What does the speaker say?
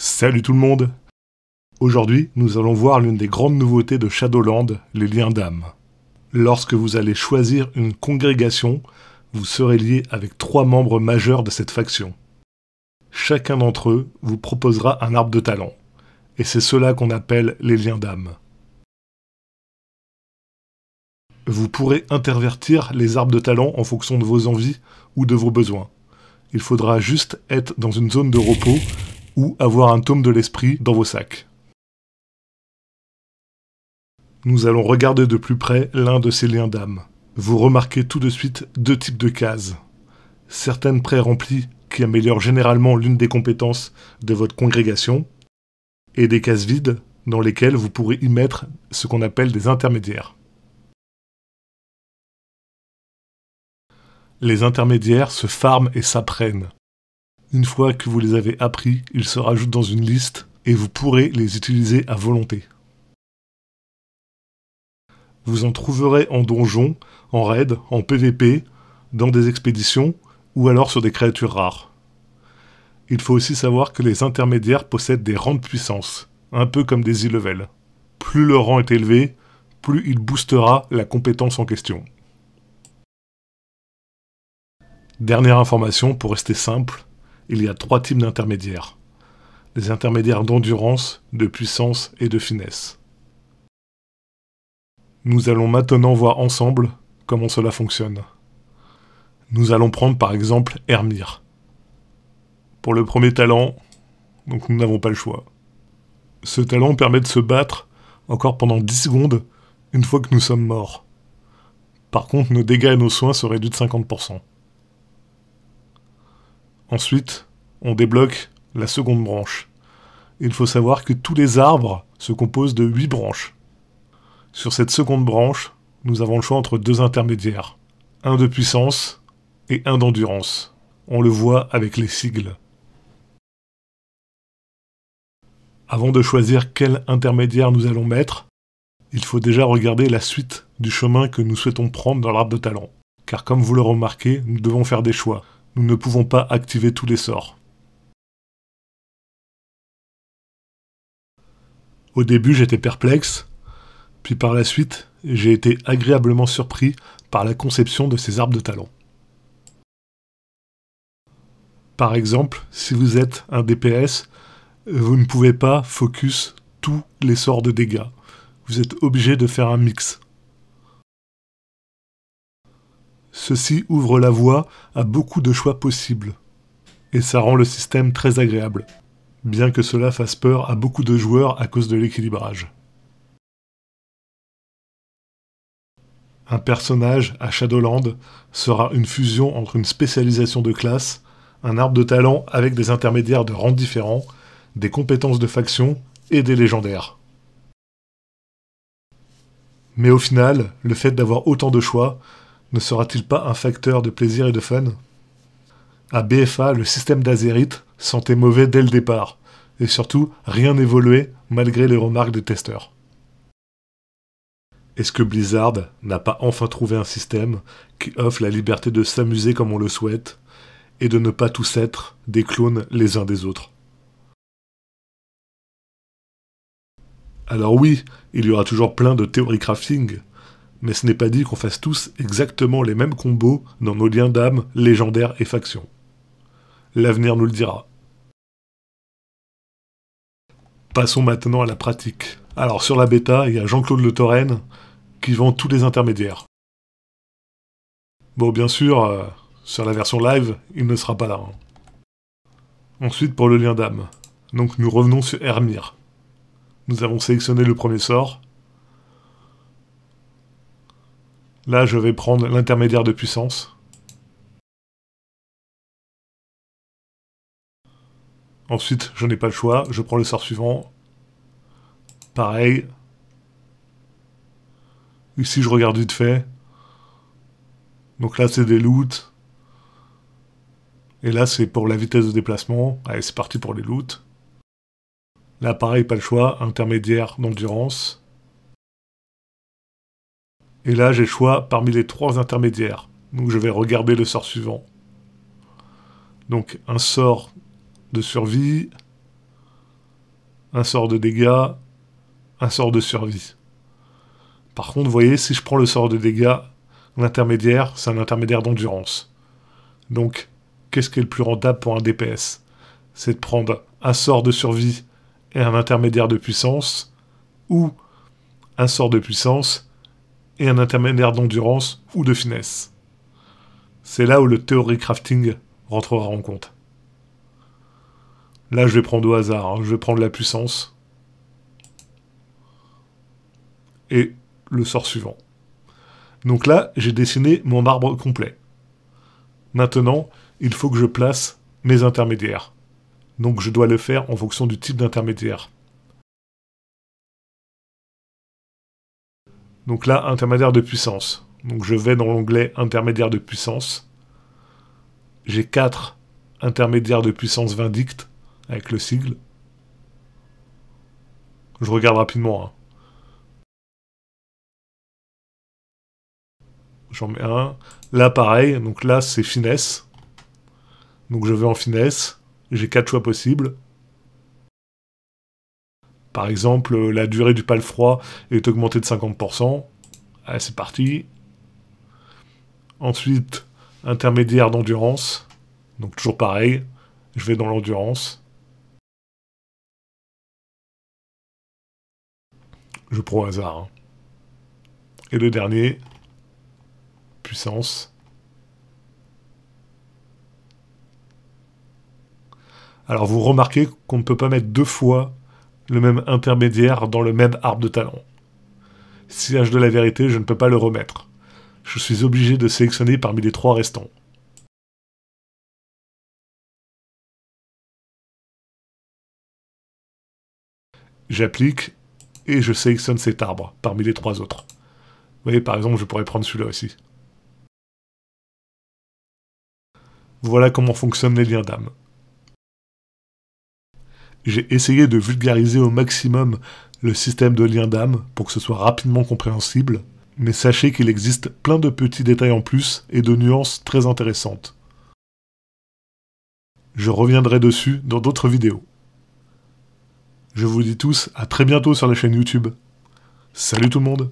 Salut tout le monde Aujourd'hui, nous allons voir l'une des grandes nouveautés de Shadowland, les liens d'âme. Lorsque vous allez choisir une congrégation, vous serez lié avec trois membres majeurs de cette faction. Chacun d'entre eux vous proposera un arbre de talent, et c'est cela qu'on appelle les liens d'âme. Vous pourrez intervertir les arbres de talent en fonction de vos envies ou de vos besoins. Il faudra juste être dans une zone de repos ou avoir un tome de l'esprit dans vos sacs. Nous allons regarder de plus près l'un de ces liens d'âme. Vous remarquez tout de suite deux types de cases. Certaines pré-remplies qui améliorent généralement l'une des compétences de votre congrégation, et des cases vides dans lesquelles vous pourrez y mettre ce qu'on appelle des intermédiaires. Les intermédiaires se farment et s'apprennent. Une fois que vous les avez appris, ils se rajoutent dans une liste et vous pourrez les utiliser à volonté. Vous en trouverez en donjon, en raid, en PvP, dans des expéditions ou alors sur des créatures rares. Il faut aussi savoir que les intermédiaires possèdent des rangs de puissance, un peu comme des e Plus le rang est élevé, plus il boostera la compétence en question. Dernière information pour rester simple, il y a trois types d'intermédiaires. Les intermédiaires d'endurance, de puissance et de finesse. Nous allons maintenant voir ensemble comment cela fonctionne. Nous allons prendre par exemple Hermir. Pour le premier talent, donc nous n'avons pas le choix. Ce talent permet de se battre encore pendant 10 secondes une fois que nous sommes morts. Par contre, nos dégâts et nos soins seraient réduits de 50%. Ensuite, on débloque la seconde branche. Il faut savoir que tous les arbres se composent de 8 branches. Sur cette seconde branche, nous avons le choix entre deux intermédiaires, un de puissance et un d'endurance. On le voit avec les sigles. Avant de choisir quel intermédiaire nous allons mettre, il faut déjà regarder la suite du chemin que nous souhaitons prendre dans l'arbre de talent. Car comme vous le remarquez, nous devons faire des choix nous ne pouvons pas activer tous les sorts. Au début, j'étais perplexe, puis par la suite, j'ai été agréablement surpris par la conception de ces arbres de talent. Par exemple, si vous êtes un DPS, vous ne pouvez pas focus tous les sorts de dégâts. Vous êtes obligé de faire un mix. Ceci ouvre la voie à beaucoup de choix possibles. Et ça rend le système très agréable, bien que cela fasse peur à beaucoup de joueurs à cause de l'équilibrage. Un personnage à Shadowland sera une fusion entre une spécialisation de classe, un arbre de talent avec des intermédiaires de rang différents, des compétences de faction et des légendaires. Mais au final, le fait d'avoir autant de choix ne sera-t-il pas un facteur de plaisir et de fun À BFA, le système d'Azerite sentait mauvais dès le départ, et surtout, rien n'évoluait malgré les remarques des testeurs. Est-ce que Blizzard n'a pas enfin trouvé un système qui offre la liberté de s'amuser comme on le souhaite et de ne pas tous être des clones les uns des autres Alors oui, il y aura toujours plein de théorie crafting, mais ce n'est pas dit qu'on fasse tous exactement les mêmes combos dans nos liens d'âme, légendaires et factions. L'avenir nous le dira. Passons maintenant à la pratique. Alors sur la bêta, il y a Jean-Claude Le Torren qui vend tous les intermédiaires. Bon, bien sûr, euh, sur la version live, il ne sera pas là. Hein. Ensuite, pour le lien d'âme. Donc nous revenons sur Hermir. Nous avons sélectionné le premier sort, Là, je vais prendre l'intermédiaire de puissance. Ensuite, je n'ai pas le choix, je prends le sort suivant. Pareil. Ici, je regarde vite fait. Donc là, c'est des loots. Et là, c'est pour la vitesse de déplacement. Allez, c'est parti pour les loots. Là, pareil, pas le choix. Intermédiaire d'endurance. Et là, j'ai choix parmi les trois intermédiaires. Donc je vais regarder le sort suivant. Donc un sort de survie, un sort de dégâts, un sort de survie. Par contre, vous voyez, si je prends le sort de dégâts, l'intermédiaire, c'est un intermédiaire d'endurance. Donc, qu'est-ce qui est le plus rentable pour un DPS C'est de prendre un sort de survie et un intermédiaire de puissance, ou un sort de puissance et un intermédiaire d'endurance ou de finesse. C'est là où le théorie crafting rentrera en compte. Là, je vais prendre au hasard, hein. je vais prendre la puissance. Et le sort suivant. Donc là, j'ai dessiné mon arbre complet. Maintenant, il faut que je place mes intermédiaires. Donc je dois le faire en fonction du type d'intermédiaire. Donc là, intermédiaire de puissance. Donc je vais dans l'onglet intermédiaire de puissance. J'ai 4 intermédiaires de puissance vindicte avec le sigle. Je regarde rapidement. Hein. J'en mets un. Là, pareil. Donc là, c'est finesse. Donc je vais en finesse. J'ai 4 choix possibles. Par exemple, la durée du froid est augmentée de 50%. Allez, c'est parti. Ensuite, intermédiaire d'endurance. Donc toujours pareil, je vais dans l'endurance. Je prends au hasard. Hein. Et le dernier, puissance. Alors vous remarquez qu'on ne peut pas mettre deux fois le même intermédiaire dans le même arbre de talent. je de la vérité, je ne peux pas le remettre. Je suis obligé de sélectionner parmi les trois restants. J'applique et je sélectionne cet arbre parmi les trois autres. Vous voyez, par exemple, je pourrais prendre celui-là aussi. Voilà comment fonctionnent les liens d'âme. J'ai essayé de vulgariser au maximum le système de lien d'âme pour que ce soit rapidement compréhensible, mais sachez qu'il existe plein de petits détails en plus et de nuances très intéressantes. Je reviendrai dessus dans d'autres vidéos. Je vous dis tous à très bientôt sur la chaîne YouTube. Salut tout le monde